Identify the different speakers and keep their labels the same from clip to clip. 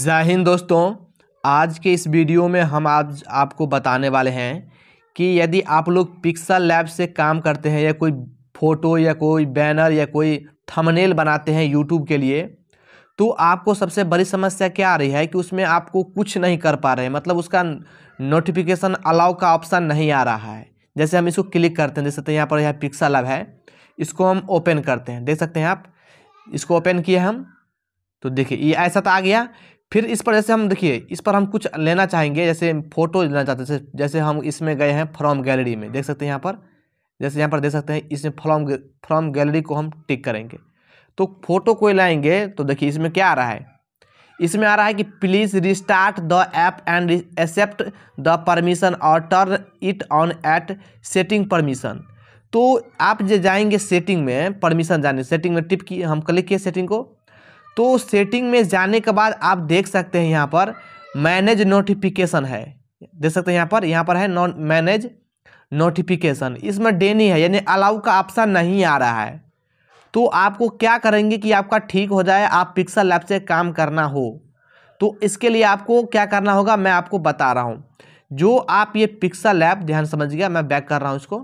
Speaker 1: ज़ाहिन दोस्तों आज के इस वीडियो में हम आज आपको बताने वाले हैं कि यदि आप लोग पिक्सल लैब से काम करते हैं या कोई फ़ोटो या कोई बैनर या कोई थंबनेल बनाते हैं यूट्यूब के लिए तो आपको सबसे बड़ी समस्या क्या आ रही है कि उसमें आपको कुछ नहीं कर पा रहे हैं मतलब उसका नोटिफिकेशन अलाउ का ऑप्शन नहीं आ रहा है जैसे हम इसको क्लिक करते हैं जैसे हैं यहाँ पर यह पिक्सल लैब है इसको हम ओपन करते हैं देख सकते हैं आप इसको ओपन किए हम तो देखिए ये ऐसा तो आ गया फिर इस पर जैसे हम देखिए इस पर हम कुछ लेना चाहेंगे जैसे फोटो लेना चाहते हैं जैसे हम इसमें गए हैं फ्रॉम गैलरी में देख सकते हैं यहाँ पर जैसे यहाँ पर देख सकते हैं इसमें फ्रॉम फ्रॉम गैलरी को हम टिक करेंगे तो फोटो कोई लाएंगे तो देखिए इसमें क्या आ रहा है इसमें आ रहा है कि please restart the app and accept the permission और turn it on at setting permission तो आप जो जाएंगे सेटिंग में परमिशन जाने सेटिंग में टिप की हम क्लिक किए सेटिंग को तो सेटिंग में जाने के बाद आप देख सकते हैं यहाँ पर मैनेज नोटिफिकेशन है देख सकते हैं यहाँ पर यहाँ पर है नॉन मैनेज नोटिफिकेशन इसमें डे नहीं है यानी अलाउ का ऑप्शन नहीं आ रहा है तो आपको क्या करेंगे कि आपका ठीक हो जाए आप पिक्सल ऐप से काम करना हो तो इसके लिए आपको क्या करना होगा मैं आपको बता रहा हूँ जो आप ये पिक्सल ऐप ध्यान समझ गया मैं बैक कर रहा हूँ इसको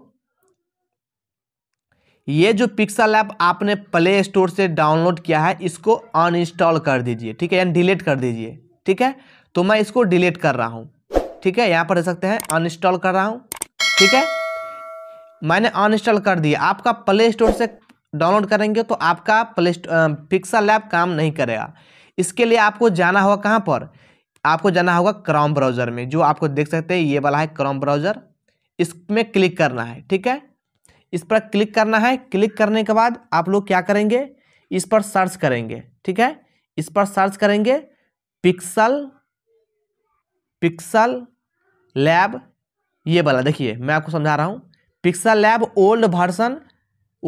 Speaker 1: ये जो पिक्सल ऐप आपने प्ले स्टोर से डाउनलोड किया है इसको अनइंस्टॉल कर दीजिए ठीक है यानी डिलीट कर दीजिए ठीक है तो मैं इसको डिलीट कर रहा हूँ ठीक है यहाँ पर रह सकते हैं अनइंस्टॉल कर रहा हूँ ठीक है मैंने अनइंस्टॉल कर दिया आपका प्ले स्टोर से डाउनलोड करेंगे तो आपका प्ले पिक्सल ऐप काम नहीं करेगा इसके लिए आपको जाना होगा कहाँ पर आपको जाना होगा क्रोम ब्राउज़र में जो आपको देख सकते हैं ये वाला है क्रोम ब्राउज़र इसमें क्लिक करना है ठीक है इस पर क्लिक करना है क्लिक करने के बाद आप लोग क्या करेंगे इस पर सर्च करेंगे ठीक है इस पर सर्च करेंगे पिक्सल पिक्सल लैब ये वाला देखिए मैं आपको समझा रहा हूँ Pixel Lab old version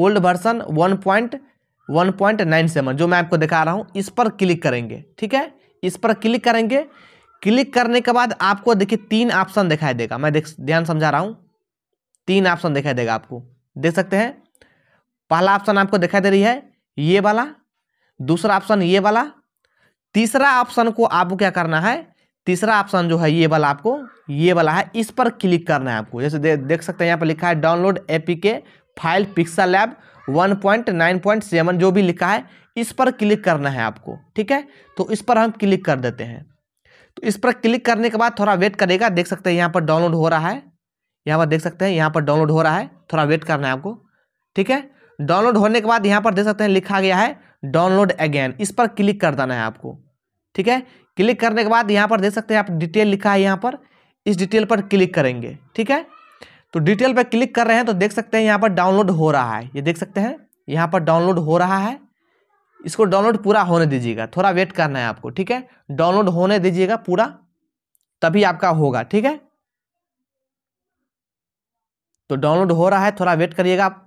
Speaker 1: old version one point one point nine seven जो मैं आपको दिखा रहा हूँ इस पर क्लिक करेंगे ठीक है इस पर क्लिक करेंगे क्लिक करने के बाद आपको देखिए तीन ऑप्शन दिखाई देगा मैं ध्यान समझा रहा हूँ तीन ऑप्शन दिखाई देगा आपको देख सकते हैं पहला ऑप्शन आपको दिखाई दे रही है ये वाला दूसरा ऑप्शन ये वाला तीसरा ऑप्शन को आपको क्या करना है तीसरा ऑप्शन जो है ये वाला आपको ये वाला है इस पर क्लिक करना है आपको जैसे दे, देख सकते हैं यहाँ पर लिखा है download APK file Pixel Lab 1.9.7 जो भी लिखा है इस पर क्लिक करना है आपको ठीक है तो इस पर हम क्लिक कर देते हैं तो इस पर क्लिक करने के बाद थोड़ा वेट करेगा देख सकते हैं यहाँ पर डाउनलोड हो रहा है यहाँ पर देख सकते हैं यहाँ पर डाउनलोड हो रहा है थोड़ा वेट करना है आपको ठीक है डाउनलोड होने के बाद यहाँ पर देख सकते हैं लिखा गया है डाउनलोड अगेन इस पर क्लिक कर देना है आपको ठीक है क्लिक करने के बाद यहाँ पर देख सकते हैं आप डिटेल लिखा है यहाँ पर इस डिटेल पर क्लिक करेंगे ठीक है तो डिटेल पर क्लिक कर रहे हैं तो देख सकते हैं यहाँ पर डाउनलोड हो रहा है ये देख सकते हैं यहाँ पर डाउनलोड हो रहा है इसको डाउनलोड पूरा होने दीजिएगा थोड़ा वेट करना है आपको ठीक है डाउनलोड होने दीजिएगा पूरा तभी आपका होगा ठीक है तो डाउनलोड हो रहा है थोड़ा वेट करिएगा आप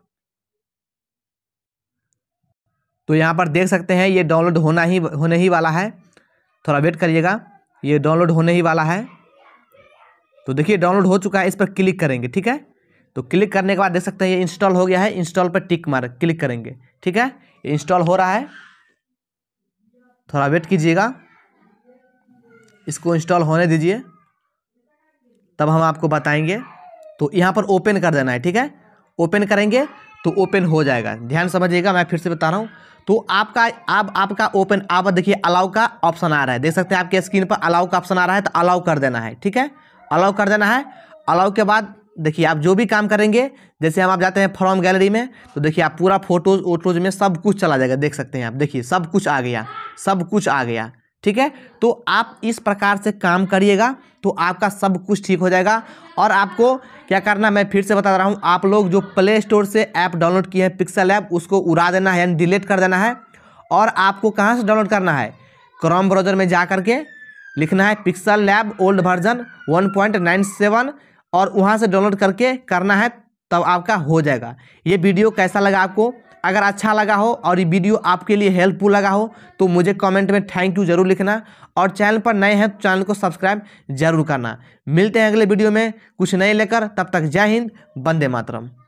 Speaker 1: तो यहाँ पर देख सकते हैं ये डाउनलोड होना ही होने ही वाला है थोड़ा वेट करिएगा ये डाउनलोड होने ही वाला है तो देखिए डाउनलोड हो चुका है इस पर क्लिक करेंगे ठीक है तो क्लिक करने के बाद देख सकते हैं ये इंस्टॉल हो गया है इंस्टॉल पर टिक मार क्लिक करेंगे ठीक है ये इंस्टॉल हो रहा है थोड़ा वेट कीजिएगा इसको इंस्टॉल होने दीजिए तब हम आपको बताएंगे तो यहाँ पर ओपन कर देना है ठीक है ओपन करेंगे तो ओपन हो जाएगा ध्यान समझिएगा मैं फिर से बता रहा हूँ तो आपका आप आपका ओपन आप देखिए अलाउ का ऑप्शन आ रहा है देख सकते हैं आपके स्क्रीन पर अलाउ का ऑप्शन आ रहा है तो अलाउ कर देना है ठीक है अलाउ कर देना है अलाउ के बाद देखिए आप जो भी काम करेंगे जैसे हम आप जाते हैं फॉर्म गैलरी में तो देखिए आप पूरा फोटोज वोटोज में सब कुछ चला जाएगा देख सकते हैं आप देखिए सब कुछ आ गया सब कुछ आ गया ठीक है तो आप इस प्रकार से काम करिएगा तो आपका सब कुछ ठीक हो जाएगा और आपको क्या करना मैं फिर से बता रहा हूँ आप लोग जो प्ले स्टोर से ऐप डाउनलोड किए हैं पिक्सल ऐप उसको उड़ा देना है यानी डिलीट कर देना है और आपको कहाँ से डाउनलोड करना है क्रोम ब्राउज़र में जा करके लिखना है पिक्सल लैब ओल्ड वर्जन 1.97 और वहाँ से डाउनलोड करके करना है तब आपका हो जाएगा ये वीडियो कैसा लगा आपको अगर अच्छा लगा हो और ये वीडियो आपके लिए हेल्पफुल लगा हो तो मुझे कमेंट में थैंक यू जरूर लिखना और चैनल पर नए हैं तो चैनल को सब्सक्राइब जरूर करना मिलते हैं अगले वीडियो में कुछ नए लेकर तब तक जय हिंद बंदे मातरम